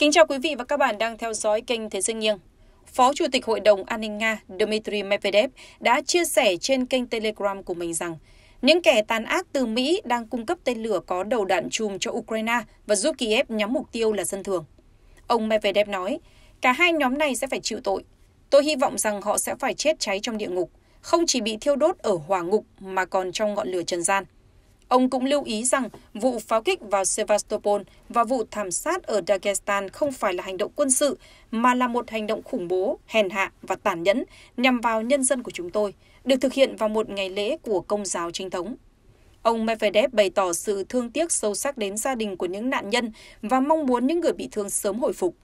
Kính chào quý vị và các bạn đang theo dõi kênh Thế giới nghiêng. Phó Chủ tịch Hội đồng An ninh Nga Dmitry Medvedev đã chia sẻ trên kênh Telegram của mình rằng những kẻ tàn ác từ Mỹ đang cung cấp tên lửa có đầu đạn chùm cho Ukraine và giúp Kiev nhắm mục tiêu là dân thường. Ông Medvedev nói, cả hai nhóm này sẽ phải chịu tội. Tôi hy vọng rằng họ sẽ phải chết cháy trong địa ngục, không chỉ bị thiêu đốt ở hỏa ngục mà còn trong ngọn lửa trần gian. Ông cũng lưu ý rằng vụ pháo kích vào Sevastopol và vụ thảm sát ở Dagestan không phải là hành động quân sự, mà là một hành động khủng bố, hèn hạ và tàn nhẫn nhằm vào nhân dân của chúng tôi, được thực hiện vào một ngày lễ của công giáo chính thống. Ông Medvedev bày tỏ sự thương tiếc sâu sắc đến gia đình của những nạn nhân và mong muốn những người bị thương sớm hồi phục.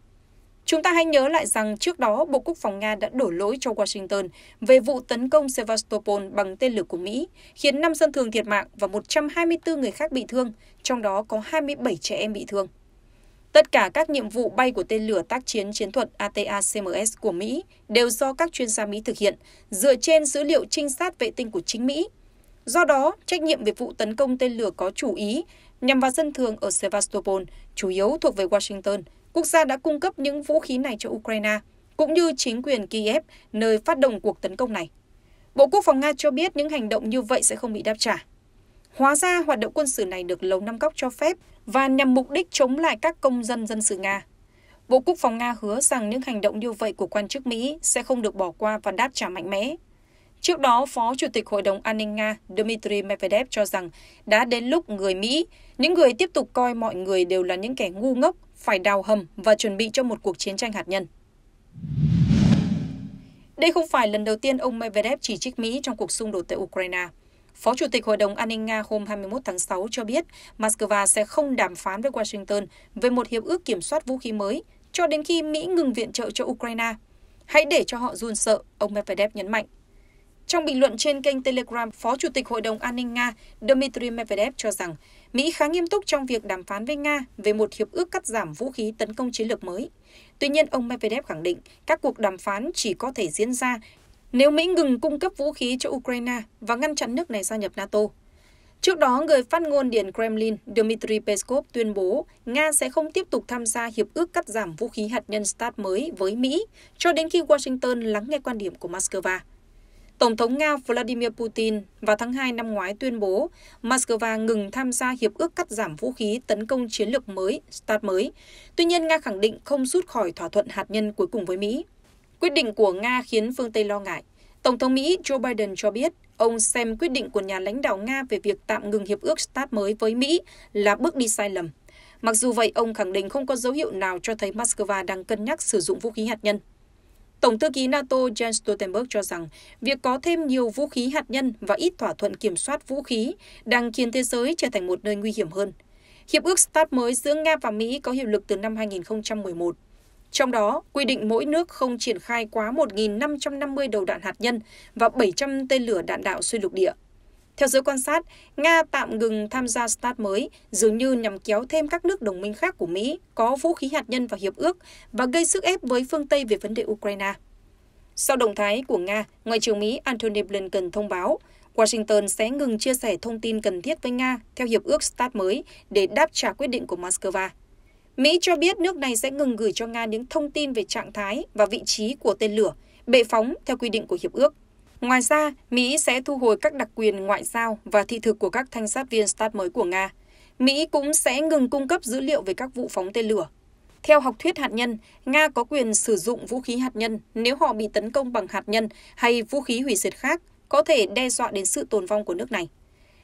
Chúng ta hãy nhớ lại rằng trước đó Bộ Quốc phòng Nga đã đổ lỗi cho Washington về vụ tấn công Sevastopol bằng tên lửa của Mỹ, khiến năm dân thường thiệt mạng và 124 người khác bị thương, trong đó có 27 trẻ em bị thương. Tất cả các nhiệm vụ bay của tên lửa tác chiến chiến thuật ATACMS của Mỹ đều do các chuyên gia Mỹ thực hiện, dựa trên dữ liệu trinh sát vệ tinh của chính Mỹ. Do đó, trách nhiệm về vụ tấn công tên lửa có chủ ý nhằm vào dân thường ở Sevastopol chủ yếu thuộc về Washington Quốc gia đã cung cấp những vũ khí này cho Ukraine, cũng như chính quyền Kiev, nơi phát động cuộc tấn công này. Bộ Quốc phòng Nga cho biết những hành động như vậy sẽ không bị đáp trả. Hóa ra, hoạt động quân sự này được Lầu Năm Góc cho phép và nhằm mục đích chống lại các công dân dân sự Nga. Bộ Quốc phòng Nga hứa rằng những hành động như vậy của quan chức Mỹ sẽ không được bỏ qua và đáp trả mạnh mẽ. Trước đó, Phó Chủ tịch Hội đồng An ninh Nga Dmitry Medvedev cho rằng đã đến lúc người Mỹ, những người tiếp tục coi mọi người đều là những kẻ ngu ngốc phải đào hầm và chuẩn bị cho một cuộc chiến tranh hạt nhân. Đây không phải lần đầu tiên ông Medvedev chỉ trích Mỹ trong cuộc xung đột tại Ukraine. Phó Chủ tịch Hội đồng An ninh Nga hôm 21 tháng 6 cho biết Moscow sẽ không đàm phán với Washington về một hiệp ước kiểm soát vũ khí mới cho đến khi Mỹ ngừng viện trợ cho Ukraine. Hãy để cho họ run sợ, ông Medvedev nhấn mạnh. Trong bình luận trên kênh Telegram, Phó Chủ tịch Hội đồng An ninh Nga Dmitry Medvedev cho rằng Mỹ khá nghiêm túc trong việc đàm phán với Nga về một hiệp ước cắt giảm vũ khí tấn công chiến lược mới. Tuy nhiên, ông Medvedev khẳng định các cuộc đàm phán chỉ có thể diễn ra nếu Mỹ ngừng cung cấp vũ khí cho Ukraine và ngăn chặn nước này gia nhập NATO. Trước đó, người phát ngôn Điện Kremlin Dmitry Peskov tuyên bố Nga sẽ không tiếp tục tham gia hiệp ước cắt giảm vũ khí hạt nhân START mới với Mỹ cho đến khi Washington lắng nghe quan điểm của Moscow. Tổng thống Nga Vladimir Putin vào tháng 2 năm ngoái tuyên bố Moscow ngừng tham gia hiệp ước cắt giảm vũ khí tấn công chiến lược mới, START mới. Tuy nhiên, Nga khẳng định không rút khỏi thỏa thuận hạt nhân cuối cùng với Mỹ. Quyết định của Nga khiến phương Tây lo ngại. Tổng thống Mỹ Joe Biden cho biết ông xem quyết định của nhà lãnh đạo Nga về việc tạm ngừng hiệp ước START mới với Mỹ là bước đi sai lầm. Mặc dù vậy, ông khẳng định không có dấu hiệu nào cho thấy Moscow đang cân nhắc sử dụng vũ khí hạt nhân. Tổng thư ký NATO Jens Stoltenberg cho rằng việc có thêm nhiều vũ khí hạt nhân và ít thỏa thuận kiểm soát vũ khí đang khiến thế giới trở thành một nơi nguy hiểm hơn. Hiệp ước START mới giữa Nga và Mỹ có hiệu lực từ năm 2011. Trong đó, quy định mỗi nước không triển khai quá 1.550 đầu đạn hạt nhân và 700 tên lửa đạn đạo xuyên lục địa. Theo giới quan sát, Nga tạm ngừng tham gia START mới, dường như nhằm kéo thêm các nước đồng minh khác của Mỹ có vũ khí hạt nhân vào hiệp ước và gây sức ép với phương Tây về vấn đề Ukraine. Sau động thái của Nga, Ngoại trưởng Mỹ Antony Blinken thông báo Washington sẽ ngừng chia sẻ thông tin cần thiết với Nga theo hiệp ước START mới để đáp trả quyết định của Moscow. Mỹ cho biết nước này sẽ ngừng gửi cho Nga những thông tin về trạng thái và vị trí của tên lửa, bệ phóng theo quy định của hiệp ước. Ngoài ra, Mỹ sẽ thu hồi các đặc quyền ngoại giao và thị thực của các thanh sát viên START mới của Nga. Mỹ cũng sẽ ngừng cung cấp dữ liệu về các vụ phóng tên lửa. Theo học thuyết hạt nhân, Nga có quyền sử dụng vũ khí hạt nhân nếu họ bị tấn công bằng hạt nhân hay vũ khí hủy diệt khác có thể đe dọa đến sự tồn vong của nước này.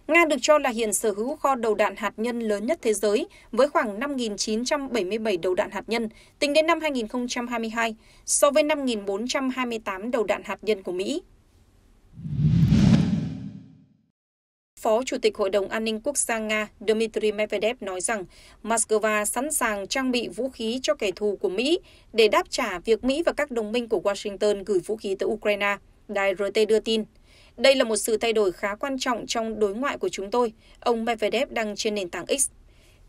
Nga được cho là hiện sở hữu kho đầu đạn hạt nhân lớn nhất thế giới với khoảng 5.977 đầu đạn hạt nhân tính đến năm 2022 so với 5.428 đầu đạn hạt nhân của Mỹ. Phó Chủ tịch Hội đồng An ninh Quốc gia Nga Dmitry Medvedev nói rằng Moscow sẵn sàng trang bị vũ khí cho kẻ thù của Mỹ để đáp trả việc Mỹ và các đồng minh của Washington gửi vũ khí tới Ukraine, đài RT đưa tin. Đây là một sự thay đổi khá quan trọng trong đối ngoại của chúng tôi, ông Medvedev đăng trên nền tảng X.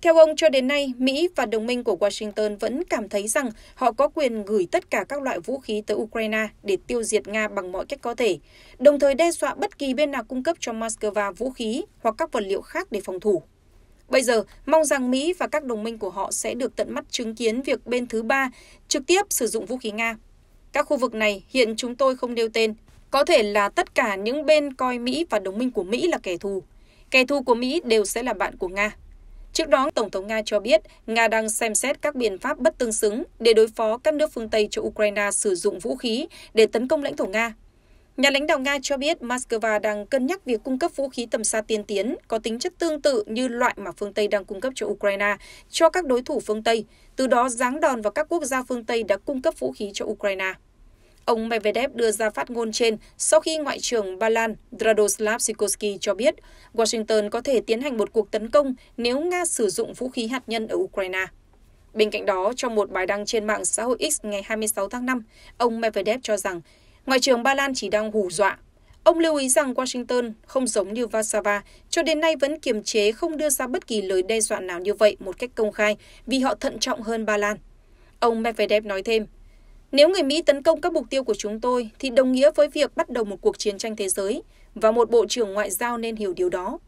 Theo ông, cho đến nay, Mỹ và đồng minh của Washington vẫn cảm thấy rằng họ có quyền gửi tất cả các loại vũ khí tới Ukraine để tiêu diệt Nga bằng mọi cách có thể, đồng thời đe dọa bất kỳ bên nào cung cấp cho Moscow vũ khí hoặc các vật liệu khác để phòng thủ. Bây giờ, mong rằng Mỹ và các đồng minh của họ sẽ được tận mắt chứng kiến việc bên thứ ba trực tiếp sử dụng vũ khí Nga. Các khu vực này hiện chúng tôi không nêu tên, có thể là tất cả những bên coi Mỹ và đồng minh của Mỹ là kẻ thù. Kẻ thù của Mỹ đều sẽ là bạn của Nga. Trước đó, Tổng thống Nga cho biết Nga đang xem xét các biện pháp bất tương xứng để đối phó các nước phương Tây cho Ukraine sử dụng vũ khí để tấn công lãnh thổ Nga. Nhà lãnh đạo Nga cho biết Moscow đang cân nhắc việc cung cấp vũ khí tầm xa tiên tiến có tính chất tương tự như loại mà phương Tây đang cung cấp cho Ukraine cho các đối thủ phương Tây, từ đó giáng đòn vào các quốc gia phương Tây đã cung cấp vũ khí cho Ukraine. Ông Medvedev đưa ra phát ngôn trên sau khi Ngoại trưởng Ba Lan Radoslav Sikorsky cho biết Washington có thể tiến hành một cuộc tấn công nếu Nga sử dụng vũ khí hạt nhân ở Ukraine. Bên cạnh đó, trong một bài đăng trên mạng xã hội X ngày 26 tháng 5, ông Medvedev cho rằng Ngoại trưởng Ba Lan chỉ đang hù dọa. Ông lưu ý rằng Washington không giống như Warsaw, cho đến nay vẫn kiềm chế không đưa ra bất kỳ lời đe dọa nào như vậy một cách công khai vì họ thận trọng hơn Ba Lan. Ông Medvedev nói thêm, nếu người Mỹ tấn công các mục tiêu của chúng tôi thì đồng nghĩa với việc bắt đầu một cuộc chiến tranh thế giới và một bộ trưởng ngoại giao nên hiểu điều đó.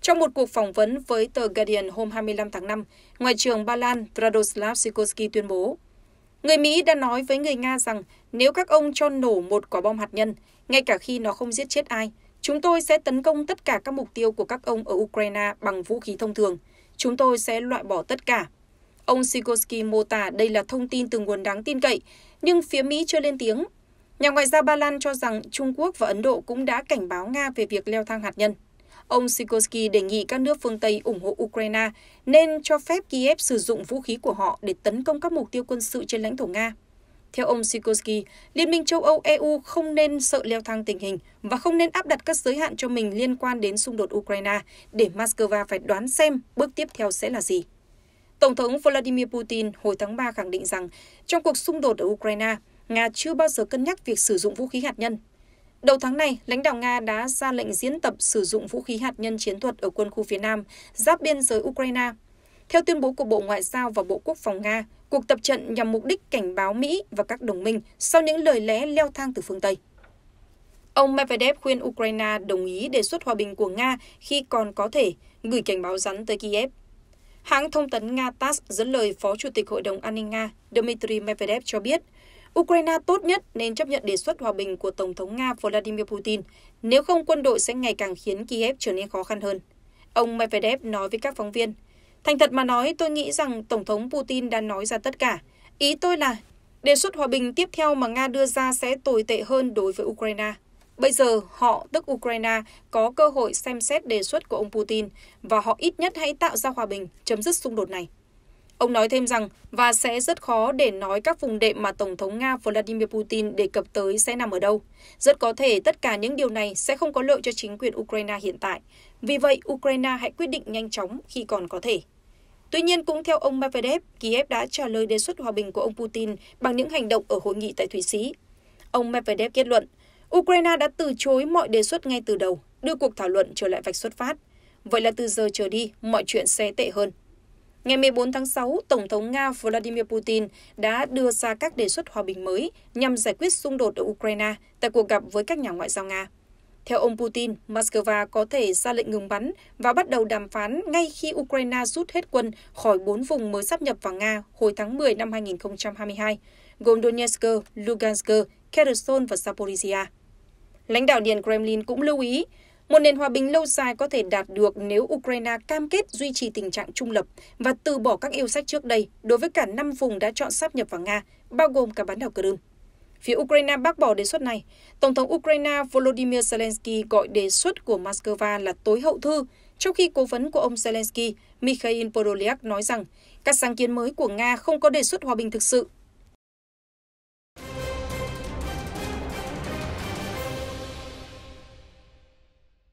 Trong một cuộc phỏng vấn với tờ Guardian hôm 25 tháng 5, Ngoại trưởng Ba Lan Radoslav Sikorsky tuyên bố, Người Mỹ đã nói với người Nga rằng nếu các ông cho nổ một quả bom hạt nhân, ngay cả khi nó không giết chết ai, chúng tôi sẽ tấn công tất cả các mục tiêu của các ông ở Ukraine bằng vũ khí thông thường. Chúng tôi sẽ loại bỏ tất cả. Ông Sikorsky mô tả đây là thông tin từ nguồn đáng tin cậy, nhưng phía Mỹ chưa lên tiếng. Nhà ngoại giao Ba Lan cho rằng Trung Quốc và Ấn Độ cũng đã cảnh báo Nga về việc leo thang hạt nhân. Ông Sikorsky đề nghị các nước phương Tây ủng hộ Ukraine nên cho phép Kiev sử dụng vũ khí của họ để tấn công các mục tiêu quân sự trên lãnh thổ Nga. Theo ông Sikorsky, Liên minh châu Âu EU không nên sợ leo thang tình hình và không nên áp đặt các giới hạn cho mình liên quan đến xung đột Ukraine để Moscow phải đoán xem bước tiếp theo sẽ là gì. Tổng thống Vladimir Putin hồi tháng 3 khẳng định rằng trong cuộc xung đột ở Ukraine, Nga chưa bao giờ cân nhắc việc sử dụng vũ khí hạt nhân. Đầu tháng này, lãnh đạo Nga đã ra lệnh diễn tập sử dụng vũ khí hạt nhân chiến thuật ở quân khu phía Nam, giáp biên giới Ukraine. Theo tuyên bố của Bộ Ngoại giao và Bộ Quốc phòng Nga, cuộc tập trận nhằm mục đích cảnh báo Mỹ và các đồng minh sau những lời lẽ leo thang từ phương Tây. Ông Medvedev khuyên Ukraine đồng ý đề xuất hòa bình của Nga khi còn có thể, gửi cảnh báo rắn tới Kiev. Hãng thông tấn Nga TASS dẫn lời Phó Chủ tịch Hội đồng An ninh Nga Dmitry Medvedev cho biết, Ukraine tốt nhất nên chấp nhận đề xuất hòa bình của Tổng thống Nga Vladimir Putin, nếu không quân đội sẽ ngày càng khiến Kiev trở nên khó khăn hơn. Ông Medvedev nói với các phóng viên, Thành thật mà nói, tôi nghĩ rằng Tổng thống Putin đã nói ra tất cả. Ý tôi là, đề xuất hòa bình tiếp theo mà Nga đưa ra sẽ tồi tệ hơn đối với Ukraine. Bây giờ họ, tức Ukraine, có cơ hội xem xét đề xuất của ông Putin và họ ít nhất hãy tạo ra hòa bình, chấm dứt xung đột này. Ông nói thêm rằng, và sẽ rất khó để nói các vùng đệm mà Tổng thống Nga Vladimir Putin đề cập tới sẽ nằm ở đâu. Rất có thể tất cả những điều này sẽ không có lợi cho chính quyền Ukraine hiện tại. Vì vậy, Ukraine hãy quyết định nhanh chóng khi còn có thể. Tuy nhiên, cũng theo ông Medvedev, Kiev đã trả lời đề xuất hòa bình của ông Putin bằng những hành động ở hội nghị tại Thụy Sĩ. Ông Medvedev kết luận, Ukraine đã từ chối mọi đề xuất ngay từ đầu, đưa cuộc thảo luận trở lại vạch xuất phát. Vậy là từ giờ trở đi, mọi chuyện sẽ tệ hơn. Ngày 14 tháng 6, Tổng thống Nga Vladimir Putin đã đưa ra các đề xuất hòa bình mới nhằm giải quyết xung đột ở Ukraine tại cuộc gặp với các nhà ngoại giao Nga. Theo ông Putin, Moscow có thể ra lệnh ngừng bắn và bắt đầu đàm phán ngay khi Ukraine rút hết quân khỏi bốn vùng mới sắp nhập vào Nga hồi tháng 10 năm 2022, gồm Donetsk, Lugansk, Kherson và Zaporizhia. Lãnh đạo Điện Kremlin cũng lưu ý, một nền hòa bình lâu dài có thể đạt được nếu Ukraine cam kết duy trì tình trạng trung lập và từ bỏ các yêu sách trước đây đối với cả năm vùng đã chọn sắp nhập vào Nga, bao gồm cả bán đảo Crimea. Phía Ukraine bác bỏ đề xuất này. Tổng thống Ukraine Volodymyr Zelensky gọi đề xuất của Moscow là tối hậu thư, trong khi cố vấn của ông Zelensky, Mikhail Podolyak nói rằng các sáng kiến mới của Nga không có đề xuất hòa bình thực sự